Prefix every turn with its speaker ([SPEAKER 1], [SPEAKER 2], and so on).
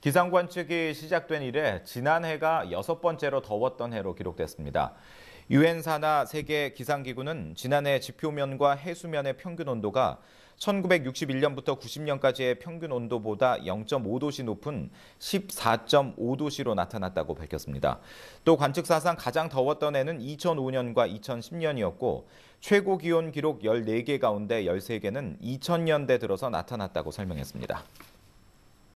[SPEAKER 1] 기상 관측이 시작된 이래 지난해가 여섯 번째로 더웠던 해로 기록됐습니다. 유엔 산하 세계 기상기구는 지난해 지표면과 해수면의 평균 온도가 1961년부터 90년까지의 평균 온도보다 0.5도씨 높은 14.5도씨로 나타났다고 밝혔습니다. 또 관측사상 가장 더웠던 해는 2005년과 2010년이었고 최고 기온 기록 14개 가운데 13개는 2000년대 들어서 나타났다고 설명했습니다.